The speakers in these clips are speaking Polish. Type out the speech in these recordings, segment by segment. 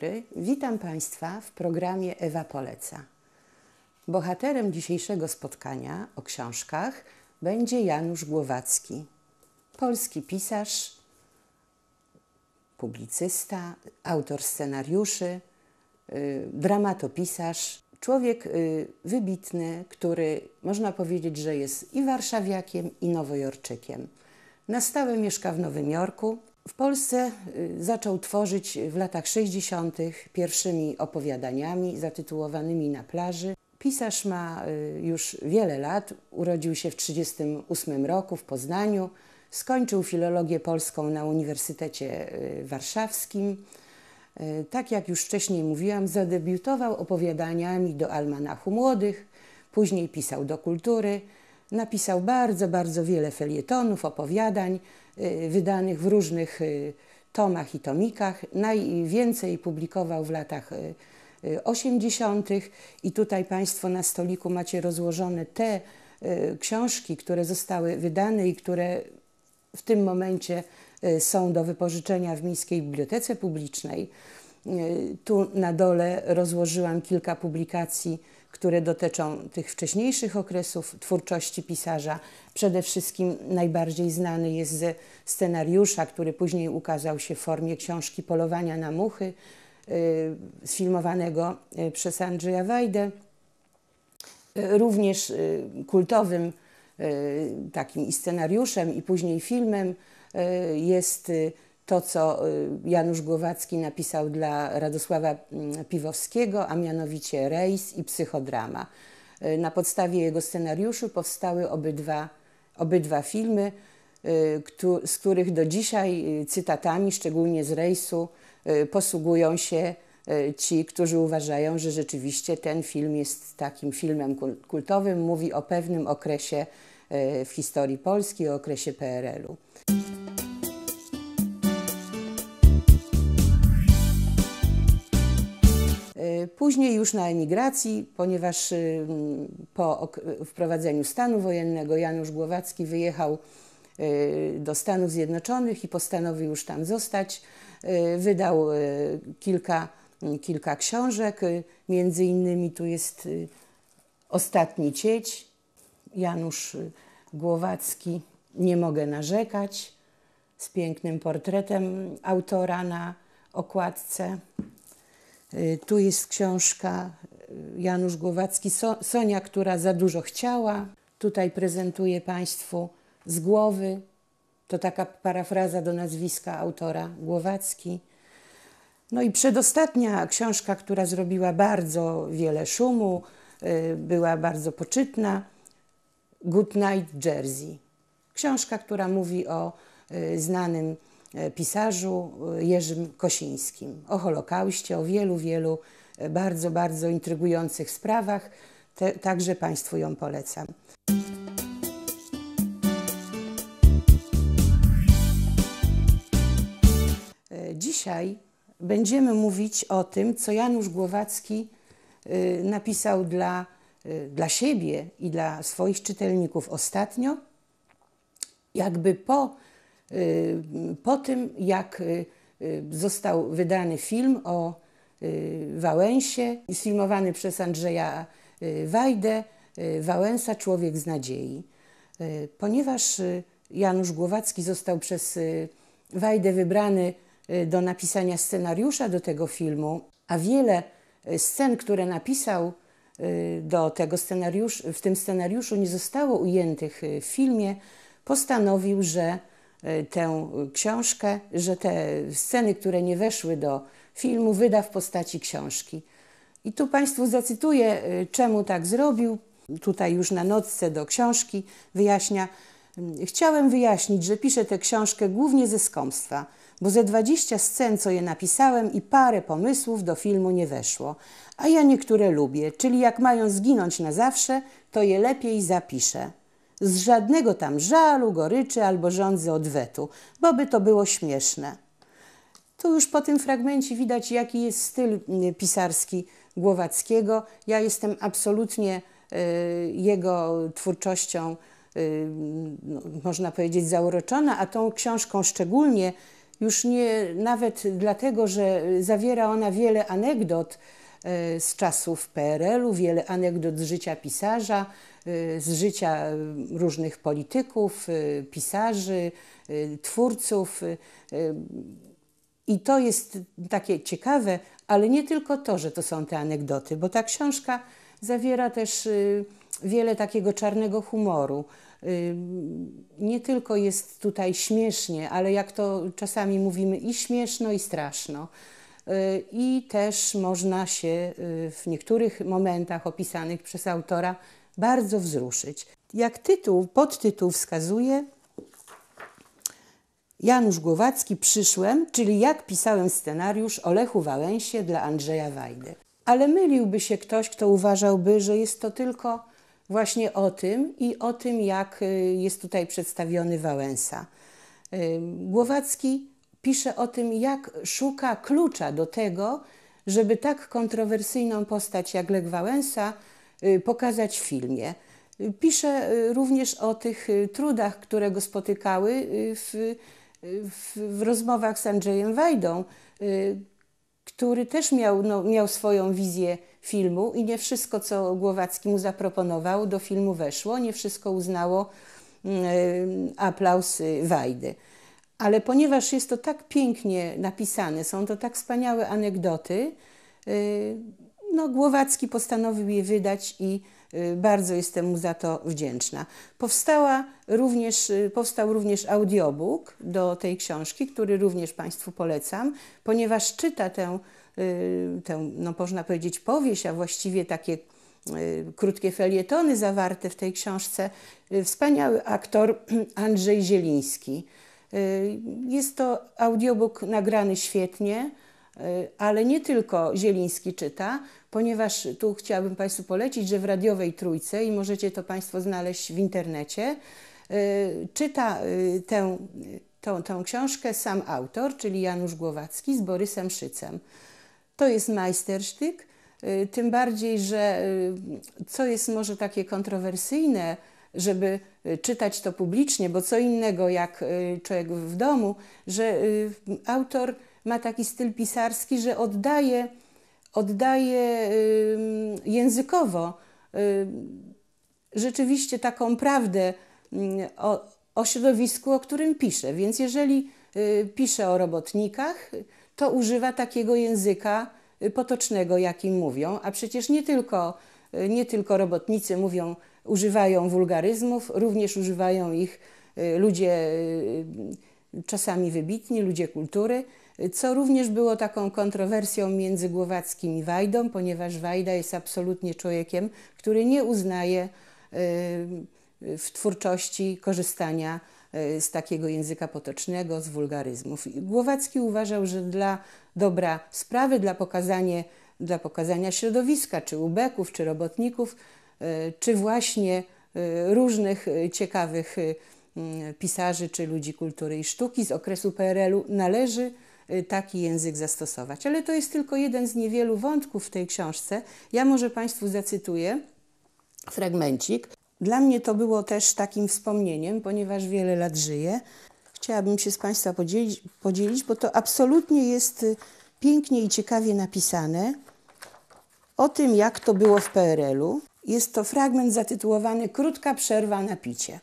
dobry, witam Państwa w programie Ewa Poleca. Bohaterem dzisiejszego spotkania o książkach będzie Janusz Głowacki, polski pisarz, publicysta, autor scenariuszy, y, dramatopisarz, człowiek y, wybitny, który można powiedzieć, że jest i warszawiakiem, i nowojorczykiem. Na stałe mieszka w Nowym Jorku, w Polsce y, zaczął tworzyć w latach 60. pierwszymi opowiadaniami zatytułowanymi Na plaży. Pisarz ma y, już wiele lat, urodził się w 1938 roku w Poznaniu, skończył filologię polską na Uniwersytecie y, Warszawskim. Tak jak już wcześniej mówiłam, zadebiutował opowiadaniami do Almanachu Młodych, później pisał do kultury, Napisał bardzo, bardzo wiele felietonów, opowiadań y, wydanych w różnych y, tomach i tomikach. Najwięcej publikował w latach 80. Y, i tutaj Państwo na stoliku macie rozłożone te książki, które zostały wydane i które w tym momencie są do wypożyczenia w Miejskiej Bibliotece Publicznej. E, tu na dole rozłożyłam kilka publikacji, które dotyczą tych wcześniejszych okresów twórczości pisarza. Przede wszystkim najbardziej znany jest ze scenariusza, który później ukazał się w formie książki Polowania na muchy, e, sfilmowanego e, przez Andrzeja Wajdę. Również kultowym takim i scenariuszem, i później filmem jest to, co y, Janusz Głowacki napisał dla Radosława mm, Piwowskiego, a mianowicie Rejs i Psychodrama. Y, na podstawie jego scenariuszy powstały obydwa, obydwa filmy, y, z których do dzisiaj cytatami, szczególnie z Rejsu, posługują się ci, którzy uważają, że rzeczywiście ten film jest takim filmem kultowym, mówi o pewnym okresie w historii Polski, o okresie PRL-u. Y, później już na emigracji, ponieważ y, po wprowadzeniu stanu wojennego Janusz Głowacki wyjechał y, do Stanów Zjednoczonych i postanowił już tam zostać. Wydał kilka, kilka książek, między innymi tu jest Ostatni Cieć, Janusz Głowacki, Nie mogę narzekać, z pięknym portretem autora na okładce. Y, tu jest książka y, Janusz Głowacki, Sonia, która za dużo chciała. Tutaj prezentuję Państwu z głowy. To taka parafraza do nazwiska autora Głowacki. No i przedostatnia książka, która zrobiła bardzo wiele szumu, y, była bardzo poczytna. Good Night Jersey. Książka, która mówi o znanym E, pisarzu e, Jerzym Kosińskim o Holokauście, o wielu, wielu e, bardzo, bardzo intrygujących sprawach. Te, także Państwu ją polecam. Dzisiaj będziemy mówić o tym, co Janusz Głowacki napisał dla, dla siebie i dla swoich czytelników ostatnio, jakby po po tym, jak y, y, został wydany film o y, Wałęsie, sfilmowany przez Andrzeja Wajdę, Wałęsa Człowiek z Nadziei. Ponieważ Janusz Głowacki został przez Wajdę wybrany do napisania scenariusza do tego filmu, a wiele scen, które napisał do tego scenariusza, w tym scenariuszu nie zostało ujętych w filmie, postanowił, że E, tę książkę, że te sceny, które nie weszły do filmu, wyda w postaci książki. I tu Państwu zacytuję, e, czemu tak zrobił. Tutaj już na nocce do książki wyjaśnia. Mm, chciałem wyjaśnić, że piszę tę książkę głównie ze skąpstwa, bo ze 20 scen, co je napisałem i parę pomysłów do filmu nie weszło, a ja niektóre lubię, czyli jak mają zginąć na zawsze, to je lepiej zapiszę z żadnego tam żalu, goryczy albo żądzy odwetu, bo by to było śmieszne. Tu już po tym fragmencie widać, jaki jest styl mm, pisarski Głowackiego. Ja jestem absolutnie y, jego twórczością, y, no, można powiedzieć, zauroczona, a tą książką szczególnie już nie nawet dlatego, że zawiera ona wiele anegdot y, z czasów PRL-u, wiele anegdot z życia pisarza, Y, z życia y, różnych polityków, y, pisarzy, twórców. I to jest takie ciekawe, ale nie tylko to, że to są te anegdoty, bo ta książka zawiera też wiele takiego czarnego humoru. Nie tylko jest tutaj śmiesznie, ale jak to czasami mówimy, i śmieszno, i straszno. I też można się w niektórych momentach opisanych przez autora bardzo wzruszyć. Jak tytuł, podtytuł wskazuje, Janusz Głowacki przyszłem, czyli jak pisałem scenariusz o Lechu Wałęsie dla Andrzeja Wajdy. Ale myliłby się ktoś, kto uważałby, że jest to tylko właśnie o tym i o tym, jak y, jest tutaj przedstawiony Wałęsa. Y, Głowacki pisze o tym, jak szuka klucza do tego, żeby tak kontrowersyjną postać jak Lech Wałęsa Y, pokazać w filmie. Pisze y, również o tych y, trudach, które go spotykały w, w, w rozmowach z Andrzejem Wajdą, który też miał, no, miał swoją wizję filmu i nie wszystko, co Głowacki mu zaproponował, do filmu weszło, nie wszystko uznało mm, aplauz Wajdy. Ale ponieważ jest to tak pięknie napisane, są to tak wspaniałe anegdoty, no, Głowacki postanowił je wydać i y, bardzo jestem mu za to wdzięczna. Powstała również, y, powstał również audiobook do tej książki, który również Państwu polecam, ponieważ czyta tę, y, tę no, można powiedzieć, powieść, a właściwie takie krótkie felietony zawarte w tej książce, wspaniały aktor Andrzej Zieliński. Jest to audiobook nagrany świetnie, ale nie tylko Zieliński czyta, ponieważ tu chciałabym Państwu polecić, że w radiowej trójce i możecie to Państwo znaleźć w internecie, y, czyta y, tę, tą, tą książkę sam autor, czyli Janusz Głowacki z Borysem Szycem. To jest majstersztyk, y, tym bardziej, że co jest może takie kontrowersyjne, żeby czytać to publicznie, bo co innego jak człowiek w domu, że autor ma taki styl pisarski, że oddaje oddaje językowo rzeczywiście taką prawdę o, o środowisku, o którym pisze. Więc jeżeli y, pisze o robotnikach, to używa takiego języka y, potocznego, jakim mówią, a przecież nie tylko, y, nie tylko robotnicy mówią, używają wulgaryzmów, również używają ich ludzie czasami wybitni, ludzie kultury co również było taką kontrowersją między Głowackim i Wajdą, ponieważ Wajda jest absolutnie człowiekiem, który nie uznaje y, w twórczości korzystania y, z takiego języka potocznego, z wulgaryzmów. Głowacki uważał, że dla dobra sprawy, dla, dla pokazania środowiska, czy ubeków, czy robotników, y, czy właśnie różnych ciekawych mm, pisarzy, czy ludzi kultury i sztuki z okresu PRL-u należy Y, taki język zastosować. Ale to jest tylko jeden z niewielu wątków w tej książce. Ja może Państwu zacytuję fragmencik. Dla mnie to było też takim wspomnieniem, ponieważ wiele lat żyję. Chciałabym się z Państwa podzielić, podzielić bo to absolutnie jest y, pięknie i ciekawie napisane o tym, jak to było w PRL-u. Jest to fragment zatytułowany Krótka przerwa na picie.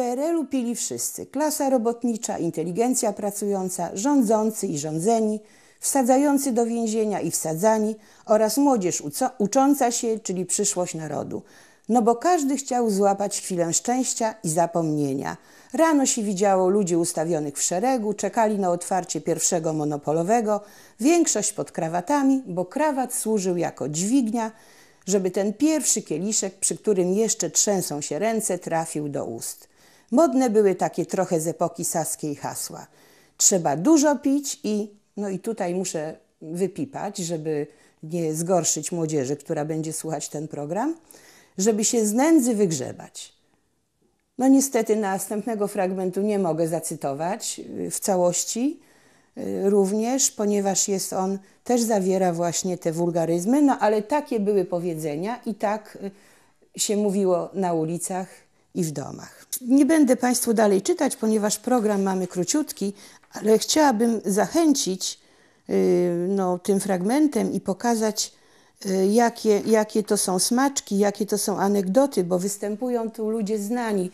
PRL-u pili wszyscy: klasa robotnicza, inteligencja pracująca, rządzący i rządzeni, wsadzający do więzienia i wsadzani oraz młodzież ucząca się, czyli przyszłość narodu. No bo każdy chciał złapać chwilę szczęścia i zapomnienia. Rano się widziało ludzi ustawionych w szeregu, czekali na otwarcie pierwszego monopolowego, większość pod krawatami, bo krawat służył jako dźwignia, żeby ten pierwszy kieliszek, przy którym jeszcze trzęsą się ręce, trafił do ust. Modne były takie trochę z epoki saskiej hasła. Trzeba dużo pić i, no i tutaj muszę wypipać, żeby nie zgorszyć młodzieży, która będzie słuchać ten program, żeby się z nędzy wygrzebać. No niestety następnego fragmentu nie mogę zacytować y, w całości y, również, ponieważ jest on, też zawiera właśnie te wulgaryzmy, no ale takie były powiedzenia i tak y, się mówiło na ulicach i w domach. Nie będę Państwu dalej czytać, ponieważ program mamy króciutki, ale chciałabym zachęcić y, no, tym fragmentem i pokazać, y, jakie, jakie to są smaczki, jakie to są anegdoty, bo występują tu ludzie znani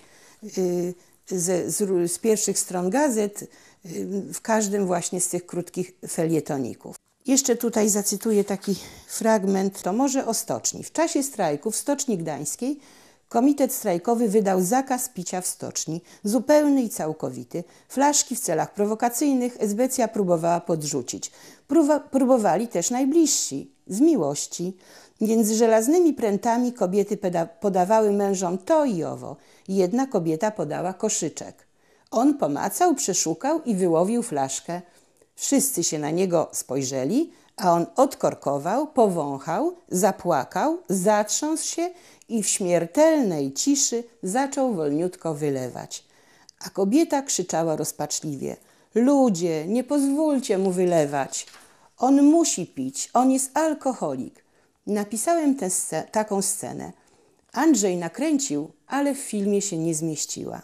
y, z, z, z pierwszych stron gazet, w każdym właśnie z tych krótkich felietoników. Jeszcze tutaj zacytuję taki fragment, to może o stoczni. W czasie strajku w Stoczni Gdańskiej Komitet strajkowy wydał zakaz picia w stoczni, zupełny i całkowity. Flaszki w celach prowokacyjnych Ezbecja próbowała podrzucić. Próba, próbowali też najbliżsi, z miłości. Między żelaznymi prętami kobiety podawały mężom to i owo. Jedna kobieta podała koszyczek. On pomacał, przeszukał i wyłowił flaszkę. Wszyscy się na niego spojrzeli, a on odkorkował, powąchał, zapłakał, zatrząsł się i w śmiertelnej ciszy zaczął wolniutko wylewać. A kobieta krzyczała rozpaczliwie: Ludzie, nie pozwólcie mu wylewać. On musi pić, on jest alkoholik. Napisałem taką scenę. Andrzej nakręcił, ale w filmie się nie zmieściła.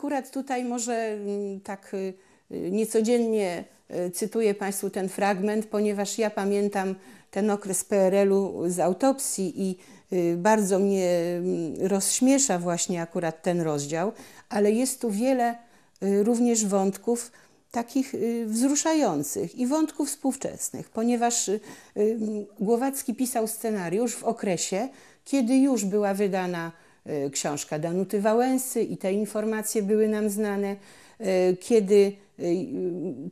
akurat tutaj może mm, tak y, y, niecodziennie y, cytuję Państwu ten fragment, ponieważ ja pamiętam ten okres PRL-u z autopsji i bardzo mnie mm, rozśmiesza właśnie akurat ten rozdział, ale jest tu wiele również wątków takich wzruszających i wątków współczesnych, ponieważ Głowacki pisał scenariusz w okresie, kiedy już była wydana E, książka Danuty Wałęsy i te informacje były nam znane. E, kiedy e,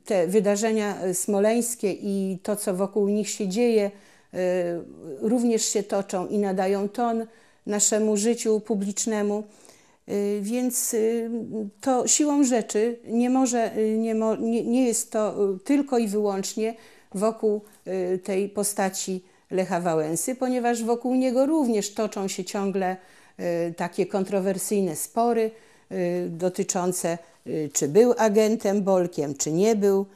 te wydarzenia smoleńskie i to, co wokół nich się dzieje, również się toczą i nadają ton naszemu życiu publicznemu. Więc to siłą rzeczy nie, może, nie, mo, nie, nie jest to tylko i wyłącznie wokół tej postaci Lecha Wałęsy, ponieważ wokół niego również toczą się ciągle Y, takie kontrowersyjne spory y, dotyczące, y, czy był agentem Bolkiem, czy nie był.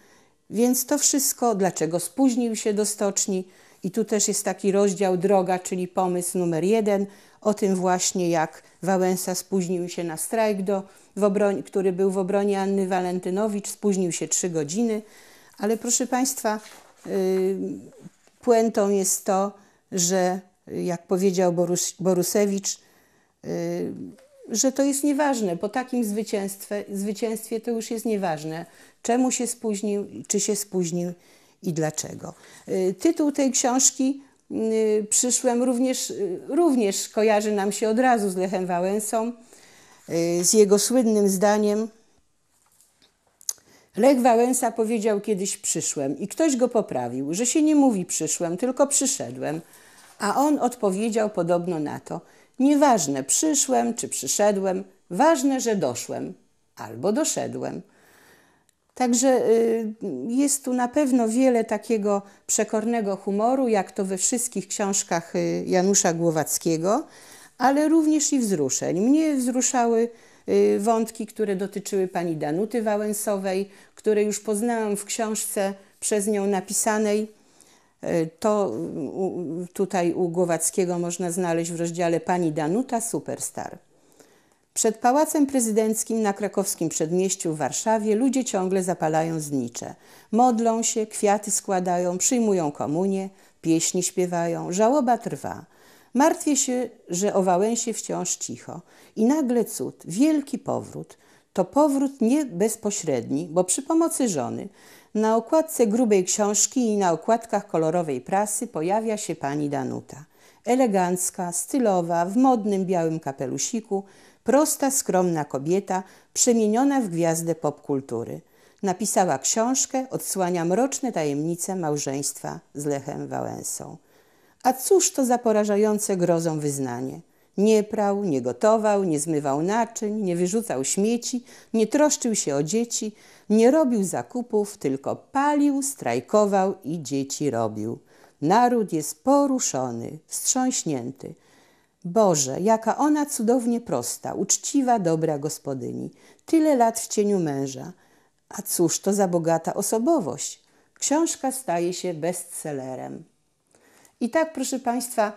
Więc to wszystko, dlaczego spóźnił się do stoczni. I tu też jest taki rozdział droga, czyli pomysł numer jeden, o tym właśnie jak Wałęsa spóźnił się na strajk, do, obroń, który był w obronie Anny Walentynowicz, spóźnił się trzy godziny. Ale proszę Państwa, yy, puentą jest to, że jak powiedział Borus, Borusewicz, Y, że to jest nieważne. Po takim zwycięstwie, zwycięstwie to już jest nieważne, czemu się spóźnił, czy się spóźnił i dlaczego. Y, tytuł tej książki y, przyszłem również, również kojarzy nam się od razu z Lechem Wałęsą, z jego słynnym zdaniem. Lech Wałęsa powiedział kiedyś przyszłem i ktoś go poprawił, że się nie mówi przyszłem, tylko przyszedłem, a on odpowiedział podobno na to – Nieważne przyszłem czy przyszedłem, ważne, że doszłem albo doszedłem. Także y, jest tu na pewno wiele takiego przekornego humoru, jak to we wszystkich książkach y, Janusza Głowackiego, ale również i wzruszeń. Mnie wzruszały y, wątki, które dotyczyły pani Danuty Wałęsowej, które już poznałam w książce przez nią napisanej to tutaj u Głowackiego można znaleźć w rozdziale Pani Danuta Superstar. Przed Pałacem Prezydenckim na krakowskim przedmieściu w Warszawie ludzie ciągle zapalają znicze. Modlą się, kwiaty składają, przyjmują komunię, pieśni śpiewają, żałoba trwa. Martwię się, że o Wałęsie wciąż cicho. I nagle cud, wielki powrót. To powrót nie bezpośredni, bo przy pomocy żony, na okładce grubej książki i na okładkach kolorowej prasy pojawia się pani Danuta. Elegancka, stylowa, w modnym białym kapelusiku, prosta, skromna kobieta, przemieniona w gwiazdę popkultury. Napisała książkę, odsłania mroczne tajemnice małżeństwa z Lechem Wałęsą. A cóż to za porażające grozą wyznanie? Nie prał, nie gotował, nie zmywał naczyń, nie wyrzucał śmieci, nie troszczył się o dzieci, nie robił zakupów, tylko palił, strajkował i dzieci robił. Naród jest poruszony, wstrząśnięty. Boże, jaka ona cudownie prosta, uczciwa, dobra gospodyni. Tyle lat w cieniu męża. A cóż to za bogata osobowość? Książka staje się bestsellerem. I tak, proszę Państwa,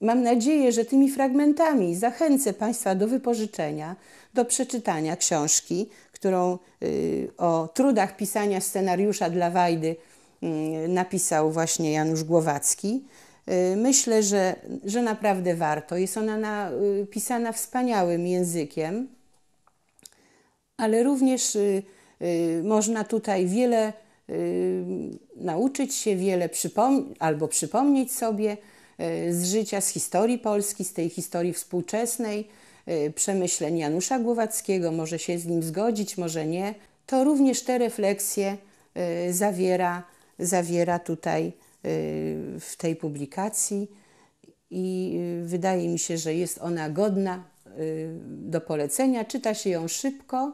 Mam nadzieję, że tymi fragmentami zachęcę Państwa do wypożyczenia, do przeczytania książki, którą y, o trudach pisania scenariusza dla Wajdy mm, napisał właśnie Janusz Głowacki. Y, myślę, że, że naprawdę warto. Jest ona napisana y, wspaniałym językiem, ale również można tutaj wiele nauczyć się, wiele przypom albo przypomnieć sobie E, z życia, z historii Polski, z tej historii współczesnej, e, przemyśleń Janusza Głowackiego, może się z nim zgodzić, może nie, to również te refleksje e, zawiera, zawiera tutaj w tej publikacji i wydaje mi się, że jest ona godna do polecenia. Czyta się ją szybko,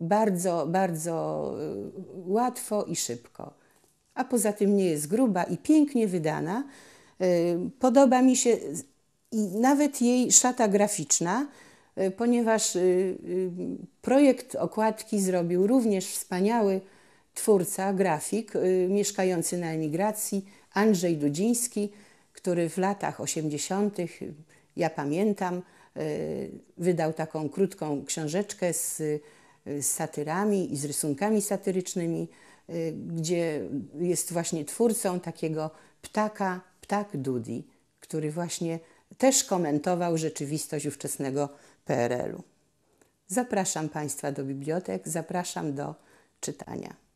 bardzo, bardzo łatwo i szybko. A poza tym nie jest gruba i pięknie wydana. Y, podoba mi się y, i nawet jej szata graficzna, y, ponieważ projekt okładki zrobił również wspaniały twórca, grafik mieszkający na emigracji Andrzej Dudziński, który w latach 80., ja pamiętam, wydał taką krótką książeczkę z, z satyrami i z rysunkami satyrycznymi, gdzie jest właśnie twórcą takiego ptaka ptak Dudi, który właśnie też komentował rzeczywistość ówczesnego PRL-u. Zapraszam Państwa do bibliotek, zapraszam do czytania.